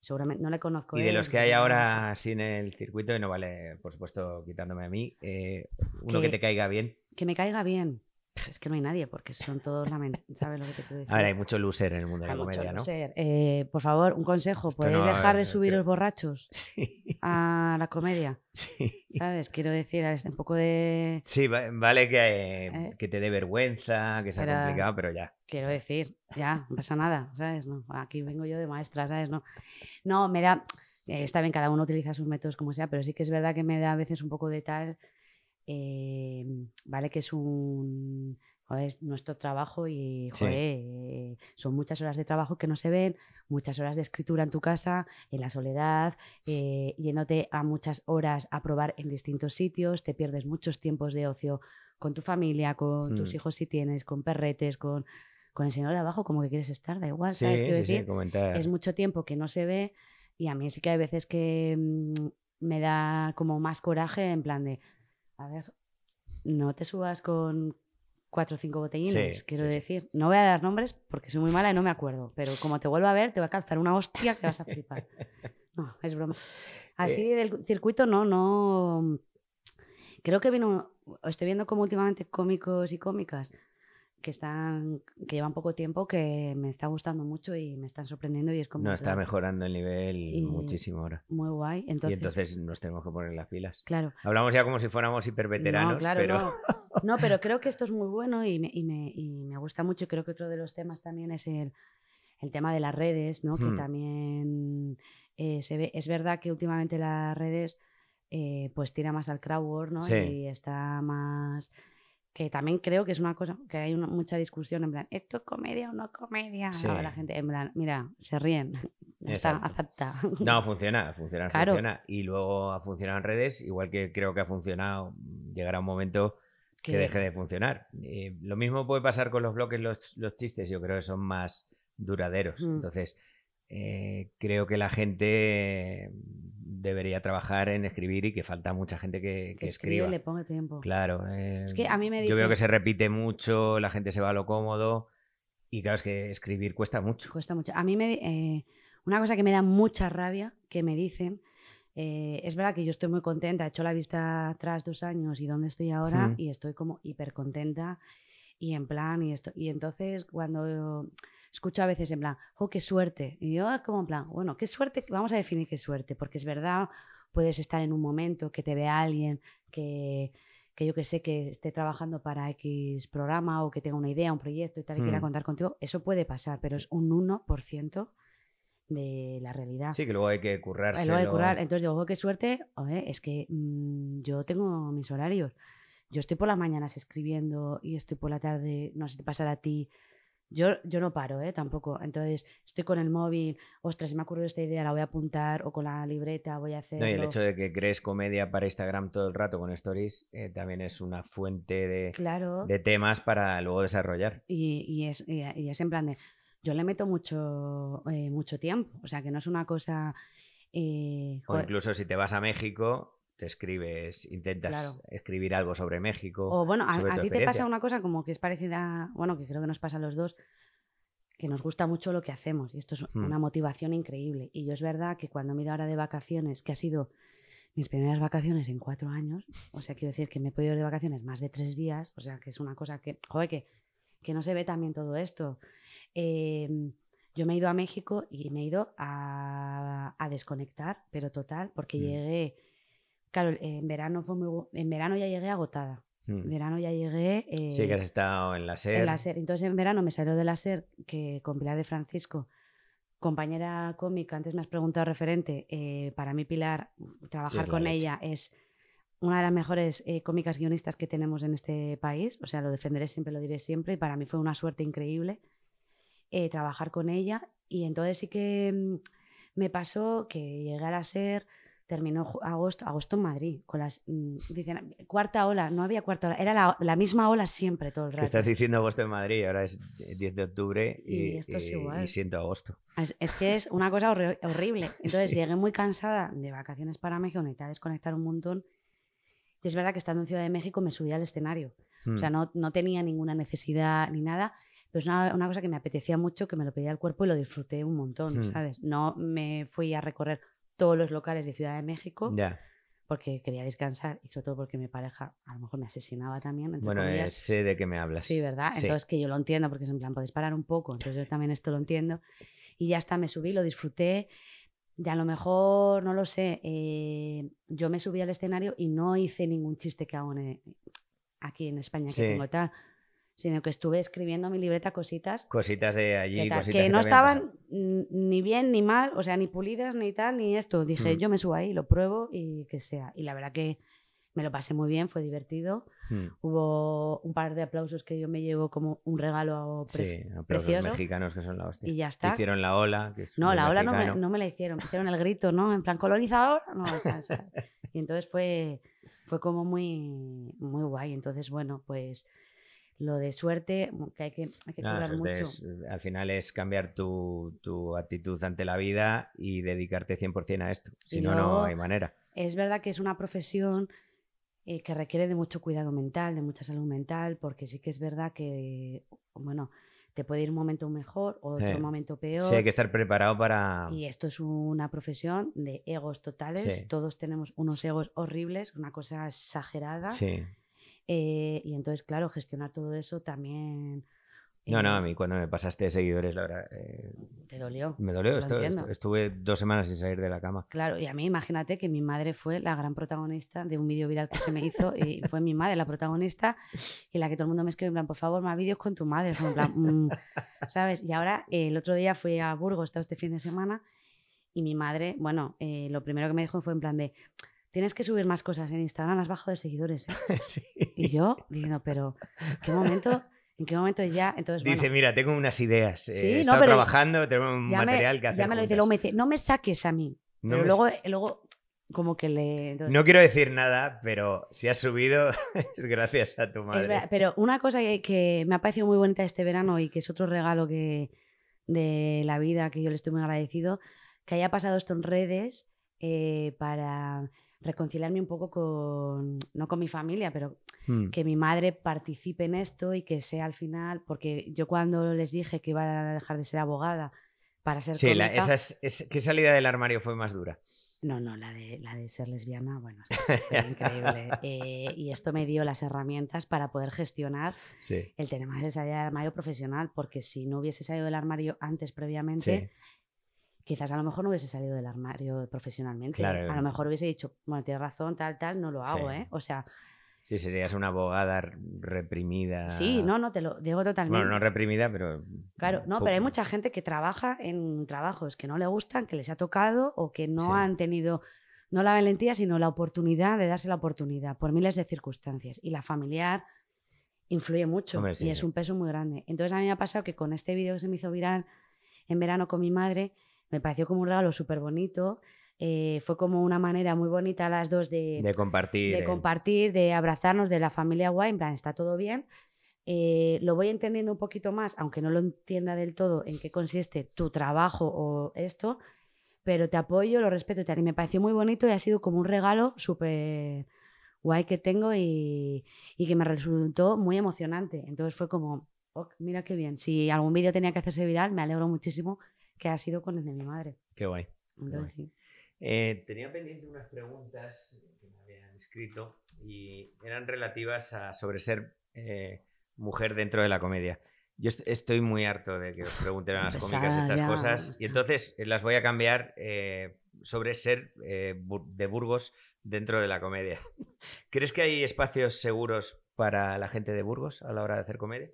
seguramente no le conozco. Y de ¿eh? los que hay ahora así en el circuito, y no vale, por supuesto, quitándome a mí, eh, uno que, te caiga bien. Que me caiga bien. Es que no hay nadie, porque son todos la ¿Sabes lo que te puedo decir? Ahora, hay mucho loser en el mundo de la comedia, ¿no? Eh, por favor, un consejo. ¿Podéis dejar de subir los borrachos [LAUGHS] a la comedia? [LAUGHS] Sí. ¿Sabes? Quiero decir, este un poco de... Sí, vale que, eh, eh, que te dé vergüenza, que sea complicado, pero ya. Quiero decir, ya, no pasa nada, ¿sabes? No, aquí vengo yo de maestra, ¿sabes? No, no me da... está bien, cada uno utiliza sus métodos como sea, pero sí que es verdad que me da a veces un poco de tal Em, vale que es un joder, nuestro trabajo y son muchas horas de trabajo que no se ven, muchas horas de escritura en tu casa, en la soledad, eh, yéndote a muchas horas a probar en distintos sitios, te pierdes muchos tiempos de ocio con tu familia, con tus mm. hijos si tienes, con perretes, con, con el señor de abajo, como que quieres estar, da igual, ¿sabes? Qué decir? es mucho tiempo que no se ve y a mí sí que hay veces que mm, me da como más coraje en plan de a ver, no te subas con cuatro o cinco botellines, quiero decir. No voy a dar nombres porque soy muy mala y no me acuerdo, pero como te vuelvo a ver, te va a calzar una hostia que vas a flipar. No, es broma. Así eh. del circuito, no, no. Creo que vino, estoy viendo como últimamente cómicos y cómicas que están que llevan poco tiempo que me está gustando mucho y me están sorprendiendo y es como no está mejorando el nivel muchísimo ahora muy guay entonces, y entonces nos tenemos que poner las pilas claro hablamos ya como si fuéramos hiperveteranos no, claro, no. no. pero creo que esto es muy bueno y me, gusta mucho y creo que otro de los temas también es el, tema de las redes no que hmm. también eh, se ve es verdad que últimamente las redes eh, pues tira más al crowdwork no y está más que también creo que es una cosa, que hay mucha discusión en plan, ¿esto es comedia o no es comedia? la gente, en plan, mira, se ríen, [LAUGHS] está, acepta. No, [LAUGHS] funciona, funciona, funciona. Y luego ha funcionado en redes, igual que creo que ha funcionado, mm, llegará un momento que deje de funcionar. Eh, lo mismo puede pasar con los bloques, los, chistes, yo creo que son más duraderos. Mm. Entonces, eh, creo que la gente debería trabajar en escribir y que falta mucha gente que, que escriba. Escribe, le ponga tiempo. Claro. es eh, que a mí me dice... Yo veo que se repite mucho, la gente se va a lo cómodo y claro, es que escribir cuesta mucho. Cuesta mucho. A mí me... Eh, una cosa que me da mucha rabia que me dicen... Eh, es verdad que yo estoy muy contenta, he hecho la vista atrás dos años y dónde estoy ahora y estoy como hiper contenta y en plan y esto. Y entonces cuando escucho a veces en plan, oh, qué suerte. Y yo ah, como en plan, bueno, qué suerte, vamos a definir qué suerte, porque es verdad, puedes estar en un momento que te vea alguien que, yo que sé, que esté trabajando para X programa o que tenga una idea, un proyecto y tal, y quiera hmm. contar contigo. Eso puede pasar, pero es un 1% de la realidad. Sí, que luego hay que currarse. Eh, luego hay que currar. Entonces digo, oh, qué suerte, es que mm, yo tengo mis horarios. Yo estoy por las mañanas escribiendo y estoy por la tarde, no sé si te pasará a ti, yo, yo no paro, ¿eh? Tampoco. Entonces, estoy con el móvil, ostras, si me acuerdo de esta idea, la voy a apuntar, o con la libreta voy a hacer. No, y el hecho de que crees comedia para Instagram todo el rato con stories eh, también es una fuente de, de temas para luego desarrollar. Y, es, en plan de. Yo le meto mucho, eh, mucho tiempo, o sea, que no es una cosa. Eh, o incluso si te vas a México, te escribes, intentas escribir algo sobre México. O bueno, a, ti te pasa una cosa como que es parecida, bueno, que creo que nos pasa a los dos, que nos gusta mucho lo que hacemos y esto es hmm. una motivación increíble. Y yo es verdad que cuando me he ido ahora de vacaciones, que ha sido mis primeras vacaciones en cuatro años, o sea, quiero decir que me he podido ir de vacaciones más de tres días, o sea, que es una cosa que, joder, que, que no se ve también todo esto. Em, yo me he ido a México y me he ido a, desconectar, pero total, porque hmm. llegué Claro, en verano, fue muy, en verano ya llegué agotada. Mm. En verano ya llegué. Eh, sí, que has estado en la SER. En la SER. Entonces, en verano me salió de la SER que con Pilar de Francisco, compañera cómica, antes me has preguntado referente. Eh, para mí, Pilar, trabajar con ella es una de las mejores eh, cómicas guionistas que tenemos en este país. O sea, lo defenderé siempre, lo diré siempre. Y para mí fue una suerte increíble trabajar con ella. Y entonces sí que mm, me pasó que llegué a la SER terminó agosto, agosto en Madrid, con las, mm, dicen, cuarta ola, no había cuarta ola, era la, la misma ola siempre todo el rato. Estás diciendo agosto en Madrid, ahora es 10 de octubre y, siento agosto. Es, que es una cosa horrible. [LAUGHS] Entonces llegué muy cansada de vacaciones para México, necesitaba desconectar un montón. Y es verdad que estando en Ciudad de México me subí al escenario. O sea, hmm. no, no tenía ninguna necesidad ni nada pero es una, cosa que me apetecía mucho, que me lo pedía el cuerpo y lo disfruté un montón, hmm. ¿sabes? No me fui a recorrer todos los locales de Ciudad de México. Ya. Porque quería descansar y sobre todo porque mi pareja a lo mejor me asesinaba también. bueno, eh, sé de qué me hablas. Sí, ¿verdad? Entonces que yo lo entiendo porque es en plan, podéis parar un poco. Entonces yo también esto lo entiendo. Y ya está, me subí, lo disfruté. ya a lo mejor, no lo sé, eh, yo me subí al escenario y no hice ningún chiste que hago eh, aquí en España, que tengo tal sino que estuve escribiendo en mi libreta cositas. Cositas de allí, que, cositas que, no estaban ni bien ni mal, o sea, ni pulidas ni tal, ni esto. Dije, hmm. yo me subo ahí, lo pruebo y que sea. Y la verdad que me lo pasé muy bien, fue divertido. Hmm. Hubo un par de aplausos que yo me llevo como un regalo pre sí, precioso. mexicanos que son la hostia. Y ya está. hicieron la ola. no, la ola no me, la hicieron, hicieron el grito, ¿no? En plan, colonizador. y entonces fue, fue como muy, muy guay. Entonces, bueno, pues lo de suerte, mm, que hay que, hay que mucho. Eh, al final es cambiar tu, tu, actitud ante la vida y dedicarte 100% a esto. Si no, no hay manera. Es verdad que es una profesión eh, que requiere de mucho cuidado mental, de mucha salud mental, porque sí que es verdad que, bueno, te puede ir un momento mejor o otro momento peor. Sí, hay que estar preparado para... Y esto es una profesión de egos totales. Todos tenemos unos egos horribles, una cosa exagerada. Sí eh, y entonces, claro, gestionar todo eso también... no, no, a eh, mí cuando me pasaste de seguidores, la verdad... Eh, te dolió. Me dolió, estuve dos semanas sin salir de la cama. Claro, y a mí imagínate que mi madre fue la gran protagonista de un vídeo viral que se me hizo y fue mi madre la protagonista y la que todo el mundo me escribe en plan, por favor, más vídeos con tu madre. En plan, mm", ¿Sabes? Y ahora, el otro día fui a Burgos, estaba este fin de semana, y mi madre, bueno, lo primero que me dijo fue en plan de tienes que subir más cosas en Instagram, has bajado de seguidores. ¿eh? [LAUGHS] Y yo diciendo, pero ¿qué momento? ¿En qué momento ya? Entonces, dice, mira, tengo unas ideas. Eh, sí, trabajando, tengo un material que hacer. Ya me lo dice, luego me dice, no me saques a mí. pero luego, luego, como que le. no quiero decir nada, pero si has subido, [LAUGHS] gracias a tu madre. pero una cosa que, me ha parecido muy bonita este verano y que es otro regalo de la vida que yo le estoy muy agradecido, que haya pasado esto en redes eh, para reconciliarme un poco con, no con mi familia, pero hmm. que mi madre participe en esto y que sea al final, porque yo cuando les dije que iba a dejar de ser abogada para ser... Sí, esa es, ¿qué salida del armario fue más dura? No, no, la de, la de ser lesbiana, bueno, es [LAUGHS] increíble. Eh, y esto me dio las herramientas para poder gestionar el tema de salida del armario profesional, porque si no hubiese salido del armario antes previamente, quizás a lo mejor no hubiese salido del armario profesionalmente. A lo mejor hubiese dicho, bueno, tienes razón, tal, tal, no lo hago, ¿eh? O sea... Sí, serías una abogada reprimida. Sí, no, no, te lo digo totalmente. Bueno, no reprimida, pero... Claro, no, pero hay mucha gente que trabaja en trabajos que no le gustan, que les ha tocado o que no han tenido, no la valentía, sino la oportunidad de darse la oportunidad por miles de circunstancias. Y la familiar influye mucho y es un peso muy grande. Entonces a mí me ha pasado que con este vídeo que se me hizo viral en verano con mi madre, me pareció como un regalo súper bonito. Eh, fue como una manera muy bonita las dos de, de compartir, de, compartir, de abrazarnos de la familia guay, en plan, está todo bien. Eh, lo voy entendiendo un poquito más, aunque no lo entienda del todo en qué consiste tu trabajo o esto, pero te apoyo, lo respeto y me pareció muy bonito y ha sido como un regalo súper guay que tengo y, que me resultó muy emocionante. Entonces fue como, oh, mira qué bien. Si algún vídeo tenía que hacerse viral, me alegro muchísimo que ha sido con el de mi madre. Qué guay. Eh, tenía pendiente unas preguntas que me habían escrito y eran relativas a sobre ser eh, mujer dentro de la comedia. Yo estoy muy harto de que os pregunten a las cómicas estas cosas y entonces eh, las voy a cambiar sobre ser de Burgos dentro de la comedia. [LAUGHS] ¿Crees que hay espacios seguros para la gente de Burgos a la hora de hacer comedia?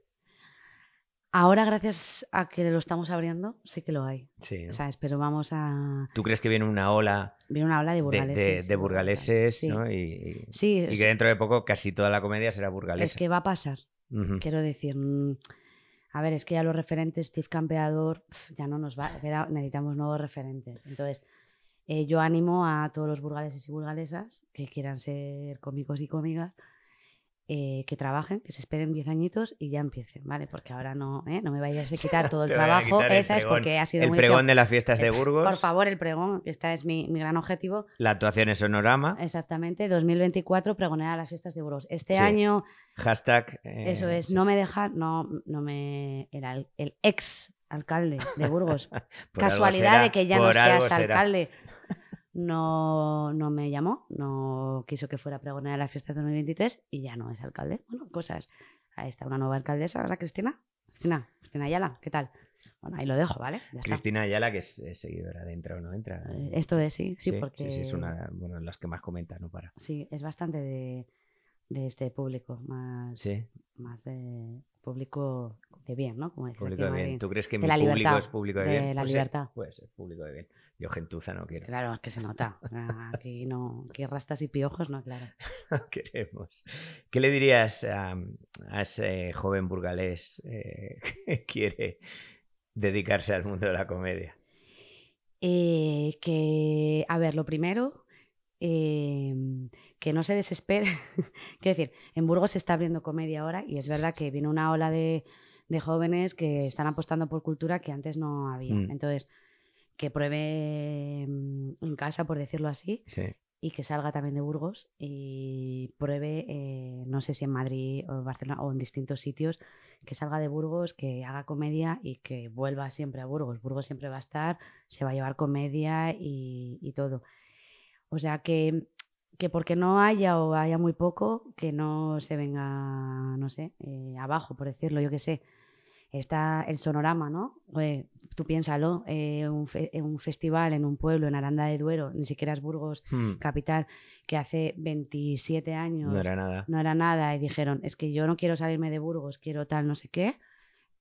Ahora, gracias a que lo estamos abriendo, sí que lo hay. Sí. O sea, pero vamos a. ¿Tú crees que viene una ola? Viene una ola de burgaleses. De, burgaleses, sí. ¿no? Y, que dentro de poco casi toda la comedia será burgalesa. Es que va a pasar. Quiero decir. Mm, a ver, es que ya los referentes, Steve Campeador, ya no nos va. Necesitamos nuevos referentes. Entonces, eh, yo animo a todos los burgaleses y burgalesas que quieran ser cómicos y cómicas eh, que trabajen, que se esperen 10 añitos y ya empiecen, ¿vale? Porque ahora no, ¿eh? no me vayas [LAUGHS] a quitar todo el trabajo, esa es porque ha sido El pregón de las fiestas de eh, Burgos. Por favor, el pregón, que este es mi, gran objetivo. La actuación es sonorama. Exactamente, 2024 pregonera las fiestas de Burgos. Este año... Hashtag... eso es, no me deja, no, no me... Era el, ex alcalde de Burgos. [LAUGHS] Casualidad de que ya no seas alcalde no, no me llamó, no quiso que fuera pregonera de las fiestas de 2023 y ya no es alcalde. Bueno, cosas. Ahí está una nueva alcaldesa, ¿verdad, Cristina? Cristina, Cristina Ayala, ¿qué tal? Bueno, ahí lo dejo, ¿vale? Cristina Ayala, que es, seguidora de Entra o No Entra. Eh, esto de sí, sí, porque... Sí, sí, es una de las que más comentan no para. Sí, es bastante de, de este público, más, más de, público de bien, ¿no? público de bien. ¿Tú crees que mi público es público de, bien? la pues eh, libertad. Es, pues es público de bien. Yo gentuza no quiero. Claro, es que se nota. [LAUGHS] Ah, aquí no, que rastas y piojos no, claro. [LAUGHS] queremos. ¿Qué le dirías a, ese joven burgalés eh, [LAUGHS] que quiere dedicarse al mundo de la comedia? Eh, que, a ver, lo primero, Em, que no se desespere. [LAUGHS] Quiero decir, en Burgos se está abriendo comedia ahora y es verdad que viene una ola de, jóvenes que están apostando por cultura que antes no había. Mm. Entonces, que pruebe em, en casa, por decirlo así, y que salga también de Burgos y pruebe, eh, no sé si en Madrid o en Barcelona o en distintos sitios, que salga de Burgos, que haga comedia y que vuelva siempre a Burgos. Burgos siempre va a estar, se va a llevar comedia y, y todo. O sea que, que porque no haya o haya muy poco, que no se venga, no sé, eh, abajo, por decirlo, yo qué sé. Está el sonorama, ¿no? tú piénsalo, eh, eh, un, festival en un pueblo, en Aranda de Duero, ni siquiera es Burgos, hmm. capital, que hace 27 años no era nada. No era nada y dijeron, es que yo no quiero salirme de Burgos, quiero tal, no sé qué.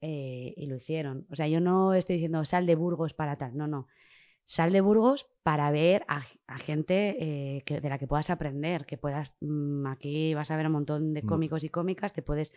Eh, y lo hicieron. O sea, yo no estoy diciendo sal de Burgos para tal, no, no sal de Burgos para ver a, gente eh, de la que puedas aprender, que puedas, mm, aquí vas a ver un montón de mm. cómicos y cómicas, te puedes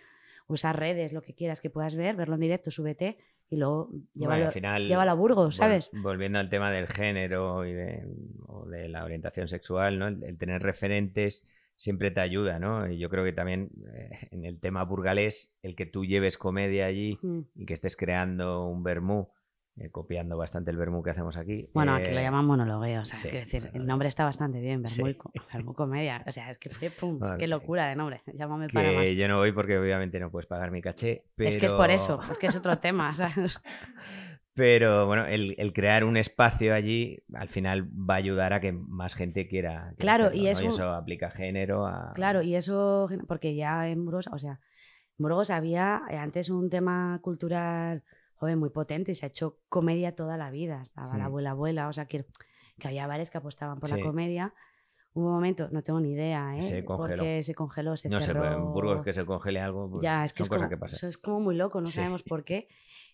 usar redes, lo que quieras que puedas ver, verlo en directo, súbete y luego llévalo, a Burgos, ¿sabes? Volviendo al tema del género y de, o de la orientación sexual, ¿no? el, tener referentes siempre te ayuda, ¿no? Y yo creo que también eh, en el tema burgalés, el que tú lleves comedia allí mm. y que estés creando un vermú eh, copiando bastante el vermú que hacemos aquí. Bueno, aquí lo eh, llaman monologueo, o es que decir, el nombre está bastante bien, vermú, comedia, o sea, es que pum, [LAUGHS] qué locura de nombre, llámame para Yo no voy porque obviamente no puedes pagar mi caché, Es que es por eso, es que es otro [LAUGHS] tema, ¿sabes? Pero bueno, el, crear un espacio allí al final va a ayudar a que más gente quiera. claro, y, eso, eso aplica género a. Claro, y eso, porque ya en Burgos, o sea, en Burgos había eh, antes un tema cultural joven, muy potente, y se ha hecho comedia toda la vida, estaba la abuela, abuela, o sea, que, que había bares que apostaban por la comedia. Hubo un momento, no tengo ni idea, ¿eh? Se congeló. Porque se congeló, se no sé, en Burgos que se congele algo, pues, ya, es que son es cosas que pasan. Eso es como muy loco, no sabemos por qué.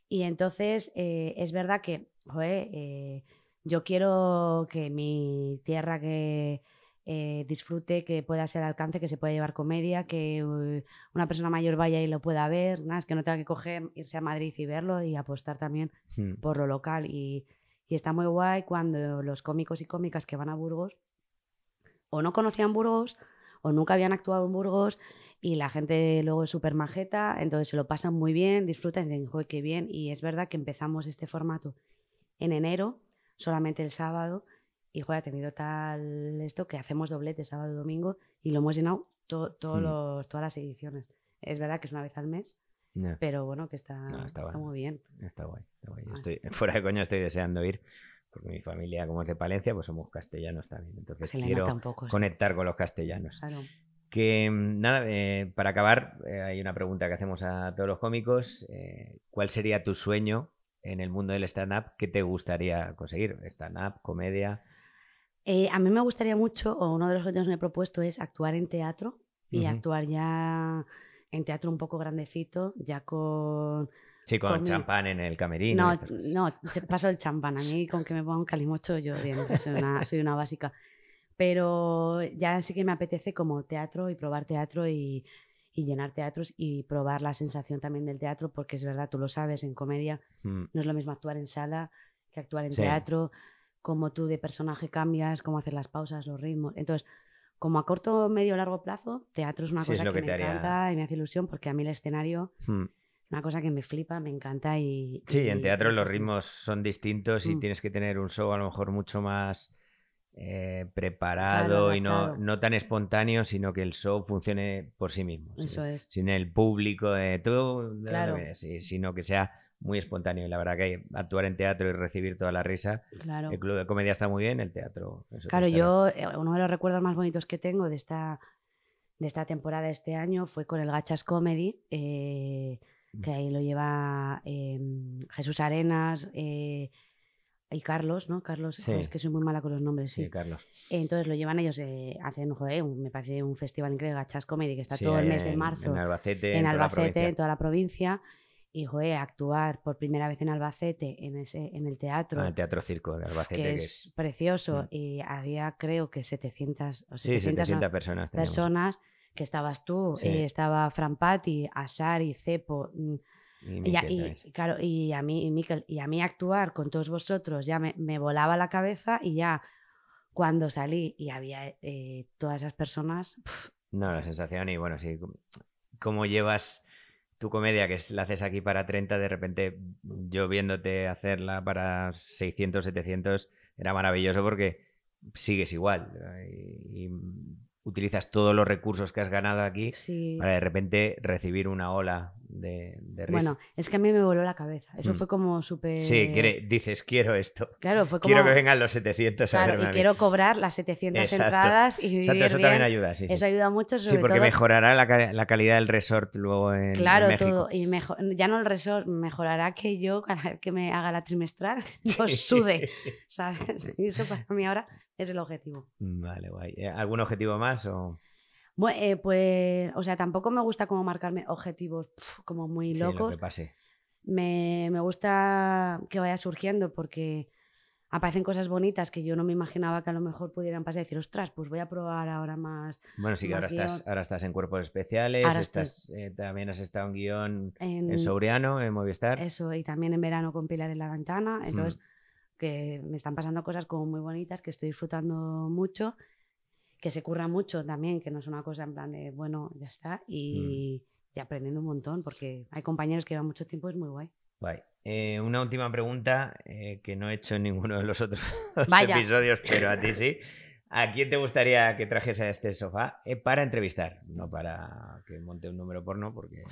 Y entonces, eh, es verdad que, joder, eh, yo quiero que mi tierra que eh, disfrute, que pueda ser alcance, que se pueda llevar comedia, que eh, una persona mayor vaya y lo pueda ver, que no tenga que irse a Madrid y verlo y apostar también hmm. por lo local. Y, está muy guay cuando los cómicos y cómicas que van a Burgos o no conocían Burgos o nunca habían actuado en Burgos y la gente luego es súper majeta, entonces se lo pasan muy bien, disfrutan y dicen, qué bien. Y es verdad que empezamos este formato en enero, solamente el sábado, y joder, ha tenido tal esto que hacemos doblete sábado y domingo y lo hemos llenado mm. todas las ediciones. Es verdad que es una vez al mes, pero bueno, que está, está, muy bien. Está guay, ah. estoy, [LAUGHS] fuera de coño estoy deseando ir, porque mi familia, como es de Palencia, pues somos castellanos también. Entonces quiero conectar con los castellanos. Claro. Que mm, nada, eh, para acabar, eh, hay una pregunta que hacemos a todos los cómicos. Eh, ¿Cuál sería tu sueño en el mundo del stand-up? ¿Qué te gustaría conseguir? ¿Stand-up, comedia? Eh, a mí me gustaría mucho, o uno de los objetivos que me he propuesto es actuar en teatro y actuar ya en teatro un poco grandecito, ya con... Sí, con, champán en el camerino. No, no, paso el champán. A mí con que me ponga un calimocho yo bien, soy una, básica. Pero ya sí que me apetece como teatro y probar teatro y, llenar teatros y probar la sensación también del teatro, porque es verdad, tú lo sabes, en comedia mm. no es lo mismo actuar en sala que actuar en teatro cómo tú de personaje cambias, cómo hacer las pausas, los ritmos. Entonces, como a corto, medio, largo plazo, teatro es una cosa que, me encanta y me hace ilusión porque a mí el escenario hmm. es una cosa que me flipa, me encanta y... Sí, en teatro los ritmos son distintos y hmm. tienes que tener un show a lo mejor mucho más... Eh, preparado y no, no tan espontáneo, sino que el show funcione por sí mismo. Eso sin, es. sin el público, de eh, todo, claro. Eh, sino que sea muy espontáneo. Y la verdad que actuar en teatro y recibir toda la risa. Claro. El club de comedia está muy bien, el teatro. claro, yo, eh, uno de los recuerdos más bonitos que tengo de esta, de esta temporada, este año, fue con el Gachas Comedy. Eh, que ahí lo lleva em, Jesús Arenas, eh, y Carlos, ¿no? Carlos, sabes que soy muy mala con los nombres, sí. Carlos. Entonces lo llevan ellos, hacen, un, me parece un festival increíble, Gachas Comedy, que está todo el mes de marzo. En Albacete. en toda la provincia y joder, actuar por primera vez en Albacete, en, ese, en el ah, teatro. en el Teatro Circo de Albacete. Que es, precioso. Mm. Y había, creo que 700 o 700, 700 personas. personas que estabas tú, y estaba Fran Patti, Asari, Cepo. Y, Cepo mm, y, claro, y a mí, y y a mí actuar con todos vosotros ya me, me, volaba la cabeza y ya cuando salí y había eh, todas esas personas. no, la sensación, y bueno, sí, cómo llevas tu comedia, que la haces aquí para 30, de repente yo viéndote hacerla para 600, 700, era maravilloso porque sigues igual y, utilizas todos los recursos que has ganado aquí para de repente recibir una ola de, Bueno, es que a mí me voló la cabeza. Eso mm. fue como súper... Sí, dices, quiero esto. Claro, fue como... Quiero que vengan los 700 Y quiero cobrar las 700 entradas y vivir eso también ayuda, sí, Eso ayuda mucho, sobre Sí, porque mejorará la, calidad del resort luego en Claro, todo. Y mejor, ya no el resort, mejorará que yo, cada vez que me haga la trimestral, no [LAUGHS] pues sude, ¿sabes? [LAUGHS] Y eso para mí ahora es el objetivo. Vale, guay. Eh, ¿Algún objetivo más o...? Bueno, eh, pues, o sea, tampoco me gusta como marcarme objetivos como muy locos. Me, gusta que vaya surgiendo porque aparecen cosas bonitas que yo no me imaginaba que a lo mejor pudieran pasar y decir, ostras, pues voy a probar ahora más. Bueno, sí que ahora estás, en cuerpos especiales, eh, también has estado en guión en, en, Sobriano, en Movistar. Eso, y también en verano con Pilar en la ventana. Hmm. Entonces, que me están pasando cosas como muy bonitas, que estoy disfrutando mucho que se curra mucho también, que no es una cosa en plan de, bueno, ya está, y, mm. aprendiendo un montón, porque hay compañeros que llevan mucho tiempo, es muy guay. Eh, una última pregunta eh, que no he hecho en ninguno de los otros [LAUGHS] episodios, pero a ti sí. ¿A quién te gustaría que trajese a este sofá eh, para entrevistar? No para que monte un número porno, porque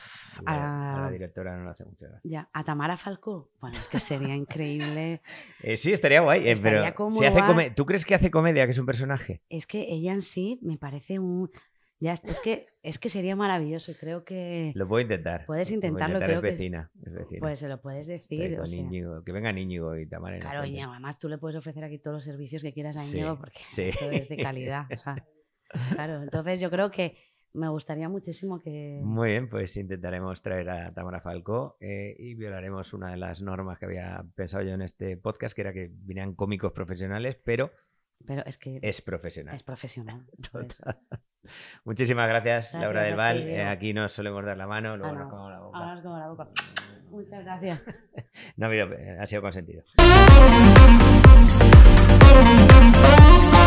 a, la, ah, directora no le hace mucho Ya, a Tamara Falcó. Bueno, es que sería increíble. [LAUGHS] Eh, sí, estaría guay. Eh, pero ¿Tú crees que hace comedia, que es un personaje? Es que ella en sí me parece un. Ya, es que, es que sería maravilloso y creo que... Lo puedo intentar. Puedes intentarlo, creo es vecina, vecina. Pues se lo puedes decir. que venga Íñigo y Tamara. Claro, y además tú le puedes ofrecer aquí todos los servicios que quieras a Íñigo porque esto es de calidad. claro, entonces yo creo que me gustaría muchísimo que... Muy bien, pues intentaremos traer a Tamara Falcó eh, y violaremos una de las normas que había pensado yo en este podcast, que era que vinieran cómicos profesionales, pero... Pero es que... Es profesional. Es profesional. [LAUGHS] Muchísimas gracias, Laura del Val. Eh, aquí no solemos dar la mano, luego ah, nos como la boca. Ahora nos como la boca. Muchas gracias. [LAUGHS] no ha, habido, eh, ha sido consentido. [LAUGHS]